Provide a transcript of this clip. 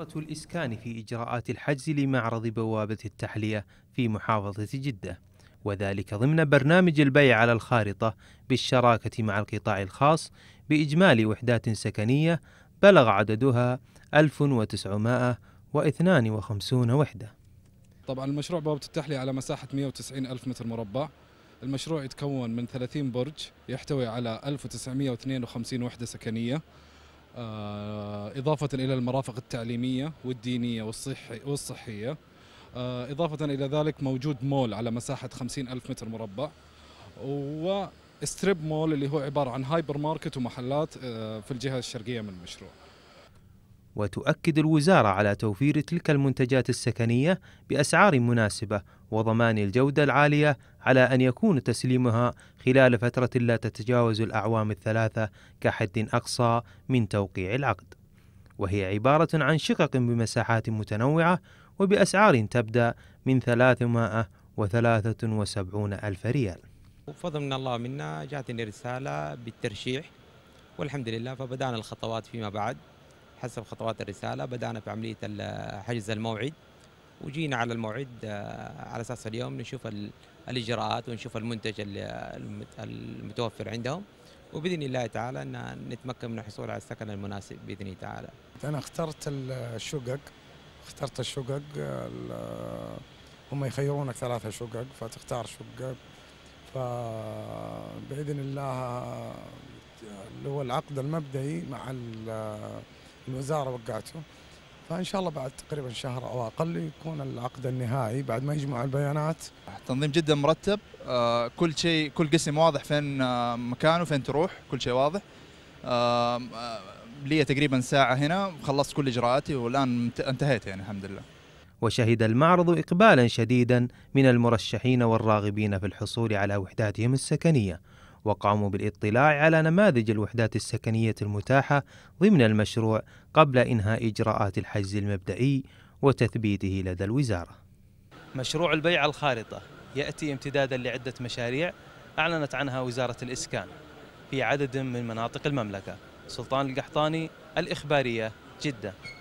إدارة الإسكان في إجراءات الحجز لمعرض بوابة التحلية في محافظة جدة وذلك ضمن برنامج البيع على الخارطة بالشراكة مع القطاع الخاص بإجمالي وحدات سكنية بلغ عددها 1952 وحدة طبعا المشروع بوابة التحلية على مساحة 190 ألف متر مربع المشروع يتكون من 30 برج يحتوي على 1952 وحدة سكنية آه، إضافة إلى المرافق التعليمية والدينية والصحي والصحية آه، إضافة إلى ذلك موجود مول على مساحة 50 ألف متر مربع وستريب مول اللي هو عبارة عن هايبر ماركت ومحلات آه، في الجهة الشرقية من المشروع وتؤكد الوزارة على توفير تلك المنتجات السكنية بأسعار مناسبة وضمان الجودة العالية على أن يكون تسليمها خلال فترة لا تتجاوز الأعوام الثلاثة كحد أقصى من توقيع العقد وهي عبارة عن شقق بمساحات متنوعة وبأسعار تبدأ من 373 ألف ريال فضل من الله منا جاتني رسالة بالترشيح والحمد لله فبدأنا الخطوات فيما بعد حسب خطوات الرساله بدانا بعمليه حجز الموعد وجينا على الموعد آه، على اساس اليوم نشوف الاجراءات ونشوف المنتج المتوفر عندهم وباذن الله تعالى ان نتمكن من الحصول على السكن المناسب باذن الله تعالى. انا اخترت الشقق اخترت الشقق هم يخيرونك ثلاثة شقق فتختار شقق فباذن الله آه، اللي هو العقد المبدئي مع الوزاره وقعته فان شاء الله بعد تقريبا شهر او اقل يكون العقد النهائي بعد ما يجمع البيانات تنظيم جدا مرتب آه، كل شيء كل قسم واضح فين آه، مكانه فين تروح كل شيء واضح آه، لي تقريبا ساعه هنا خلصت كل اجراءاتي والان انتهيت يعني الحمد لله وشهد المعرض اقبالا شديدا من المرشحين والراغبين في الحصول على وحداتهم السكنيه وقاموا بالاطلاع على نماذج الوحدات السكنية المتاحة ضمن المشروع قبل إنهاء إجراءات الحجز المبدئي وتثبيته لدى الوزارة. مشروع البيع الخارطة يأتي امتدادا لعدة مشاريع أعلنت عنها وزارة الإسكان في عدد من مناطق المملكة سلطان القحطاني الإخبارية جدة